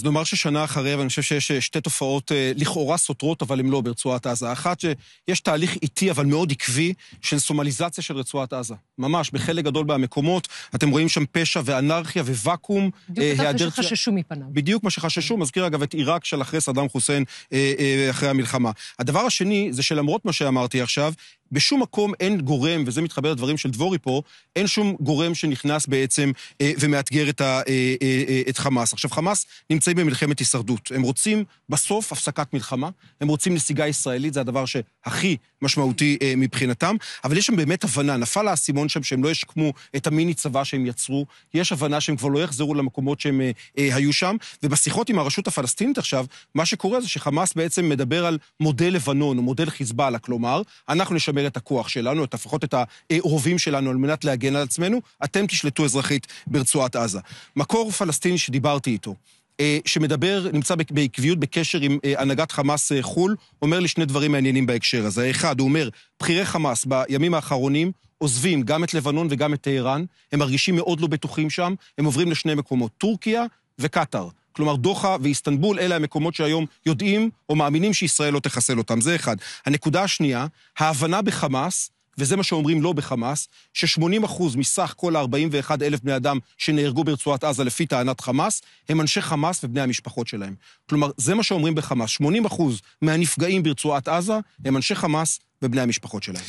אז נאמר ששנה אחרי, ואני חושב שיש אה, שתי תופעות אה, לכאורה סותרות, אבל הן לא ברצועת עזה. אחת, שיש תהליך איטי, אבל מאוד עקבי, של סומליזציה של רצועת עזה. ממש, בחלק גדול מהמקומות, אתם רואים שם פשע ואנרכיה וואקום. אה, בדיוק היעדר... מה שחששו מפניו. בדיוק מה שחששו, כן. מזכיר אגב את עיראק של אחרי סדאם חוסיין, אחרי המלחמה. הדבר השני, זה שלמרות מה שאמרתי עכשיו, בשום מקום אין גורם, וזה מתחבר לדברים של דבורי פה, אין שום גורם שנכנס בעצם אה, ומאתגר את, ה, אה, אה, את חמאס. עכשיו, חמאס נמצאים במלחמת הישרדות. הם רוצים בסוף הפסקת מלחמה, הם רוצים נסיגה ישראלית, זה הדבר שהכי משמעותי מבחינתם, אבל יש שם באמת הבנה, נפל האסימון שם שהם לא ישקמו את המיני צבא שהם יצרו, יש הבנה שהם כבר לא יחזרו למקומות שהם היו שם, ובשיחות עם הרשות הפלסטינית עכשיו, מה שקורה זה שחמאס בעצם מדבר על מודל לבנון, או מודל חיזבאללה, כלומר, אנחנו נשמר לקבל את הכוח שלנו, את לפחות את הרובים שלנו, על מנת להגן על עצמנו, אתם תשלטו אזרחית ברצועת עזה. מקור פלסטיני שדיברתי איתו, אה, שמדבר, נמצא בעקביות בקשר עם אה, הנהגת חמאס אה, חו"ל, אומר לי שני דברים מעניינים בהקשר הזה. האחד, הוא אומר, בכירי חמאס בימים האחרונים עוזבים גם את לבנון וגם את טהרן, הם מרגישים מאוד לא בטוחים שם, הם עוברים לשני מקומות, טורקיה וקטאר. כלומר, דוחה ואיסטנבול, אלה המקומות שהיום יודעים או מאמינים שישראל לא תחסל אותם. זה אחד. הנקודה השנייה, ההבנה בחמאס, וזה מה שאומרים לא בחמאס, ש-80% מסך כל ה-41 אלף בני אדם שנהרגו ברצועת עזה לפי טענת חמאס, הם אנשי חמאס ובני המשפחות שלהם. כלומר, זה מה שאומרים בחמאס, 80% מהנפגעים ברצועת עזה הם אנשי חמאס ובני המשפחות שלהם.